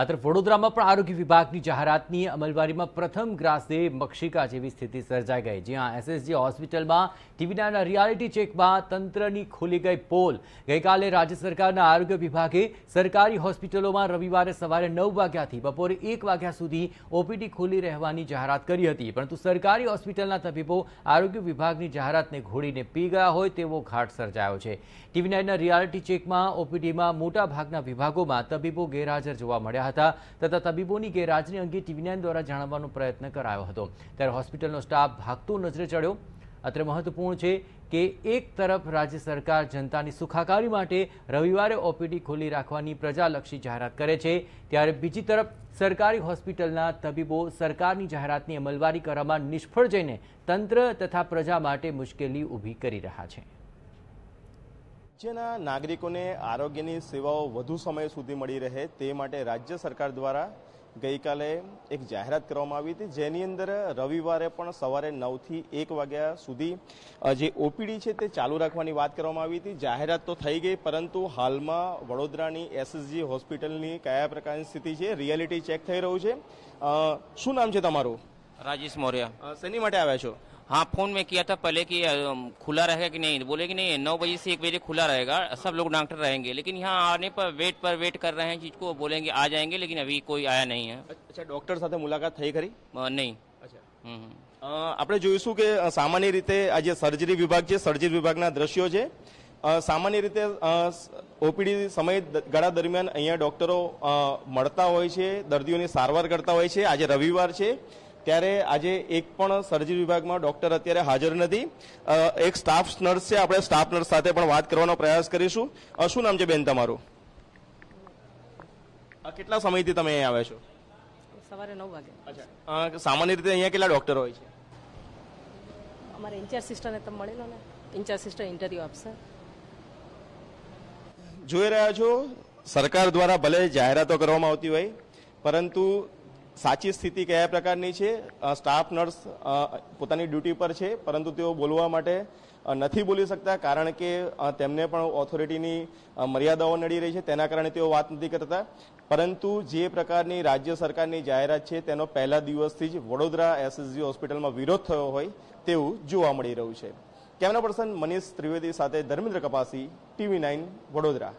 આ તરફ વડોદરામાં પણ આરોગ્ય વિભાગની જાહેરાતની અમલવારીમાં પ્રથમ ગ્રાસે મક્ષિકા જેવી સ્થિતિ સર્જાઈ ગઈ જ્યાં એસએસજી હોસ્પિટલમાં ટીવીના રિયાલિટી ચેકમાં તંત્રની ખોલી ગઈ પોલ ગઈકાલે રાજ્ય સરકારના આરોગ્ય વિભાગે સરકારી હોસ્પિટલોમાં રવિવારે સવારે નવ વાગ્યાથી બપોરે એક વાગ્યા સુધી ઓપીડી ખોલી રહેવાની જાહેરાત કરી હતી પરંતુ સરકારી હોસ્પિટલના તબીબો આરોગ્ય વિભાગની જાહેરાતને ઘોડીને પી ગયા હોય તેવો ઘાટ સર્જાયો છે ટીવી નાઇનના રિયાલિટી ચેકમાં ઓપીડીમાં મોટા ભાગના વિભાગોમાં તબીબો ગેરહાજર જોવા મળ્યા રહ્યા હતા તથા તબીબોની ગેરહાજરી અંગે ટીવી દ્વારા જાણવાનો પ્રયત્ન કરાયો હતો ત્યારે હોસ્પિટલનો સ્ટાફ ભાગતો નજરે ચડ્યો અત્રે મહત્વપૂર્ણ છે કે એક તરફ રાજ્ય સરકાર જનતાની સુખાકારી માટે રવિવારે ઓપીડી ખોલી રાખવાની પ્રજાલક્ષી જાહેરાત કરે છે ત્યારે બીજી તરફ સરકારી હોસ્પિટલના તબીબો સરકારની જાહેરાતની અમલવારી કરવામાં નિષ્ફળ જઈને તંત્ર તથા પ્રજા માટે મુશ્કેલી ઊભી કરી રહ્યા છે રાજ્યના નાગરિકોને આરોગ્યની સેવાઓ વધુ સમય સુધી મળી રહે તે માટે રાજ્ય સરકાર દ્વારા ગઈકાલે એક જાહેરાત કરવામાં આવી હતી જેની અંદર રવિવારે પણ સવારે નવથી એક વાગ્યા સુધી જે ઓપીડી છે તે ચાલુ રાખવાની વાત કરવામાં આવી હતી જાહેરાત તો થઈ ગઈ પરંતુ હાલમાં વડોદરાની એસએસજી હોસ્પિટલની કયા પ્રકારની સ્થિતિ છે રિયાલિટી ચેક થઈ રહ્યું છે શું નામ છે તમારું રાજેશ મોર્યા શેની માટે આવ્યા છો हाँ फोन में किया था पहले कि खुला रहेगा कि नहीं बोले कि नहीं नौ बजे से एक बजे खुला रहेगा सब लोग डॉक्टर रहेंगे लेकिन यहाँ आने पर वेट पर वेट कर रहे हैं चीज को बोलेंगे आ जाएंगे लेकिन अभी कोई आया नहीं है અચ્છા ડોક્ટર સાથે મુલાકાત થઈ ખરી નહીં અચ્છા આપણે જોઈશું કે સામાન્ય રીતે આજે સર્જરી વિભાગ છે સર્જરી વિભાગના દ્રશ્યો છે સામાન્ય રીતે ઓપીડી સમય ગાળા દરમિયાન અહીંયા ડોક્ટરો મળતા હોય છે દર્દીઓની સારવાર કરતા હોય છે આજે રવિવાર છે ત્યારે આજે એક પણ સર્જરી વિભાગમાં ડોક્ટર અત્યારે હાજર નથી એક સ્ટાફ નર્સ છે આપણે સ્ટાફ નર્સ સાથે પણ વાત કરવાનો પ્રયાસ કરીશું શું નામ છે બેન તમારું કેટલા સમયથી તમે અહીંયા આવ્યા છો સવારે નવ વાગે અચ્છા સામાન્ય રીતે અહીંયા કેટલા ડોક્ટર હોય છે અમારે ઇન્ચાર્જ સિસ્ટરને તમે મળેલો ને ઇન્ચાર્જ સિસ્ટર ઇન્ટરવ્યુ આપશે જોઈ રહ્યા છો સરકાર દ્વારા ભલે જાહેરાતો કરવામાં આવતી હોય પરંતુ સાચી સ્થિતિ કયા પ્રકારની છે સ્ટાફ નર્સ પોતાની ડ્યુટી પર છે પરંતુ તેઓ બોલવા માટે નથી બોલી શકતા કારણ કે તેમને પણ ઓથોરિટીની મર્યાદાઓ નડી રહી છે તેના કારણે તેઓ વાત નથી કરતા પરંતુ જે પ્રકારની રાજ્ય સરકારની જાહેરાત છે તેનો પહેલા દિવસથી જ વડોદરા એસએસજી હોસ્પિટલમાં વિરોધ થયો હોય તેવું જોવા મળી રહ્યું છે કેમેરા પર્સન મનીષ ત્રિવેદી સાથે ધર્મેન્દ્ર કપાસી ટીવી નાઇન વડોદરા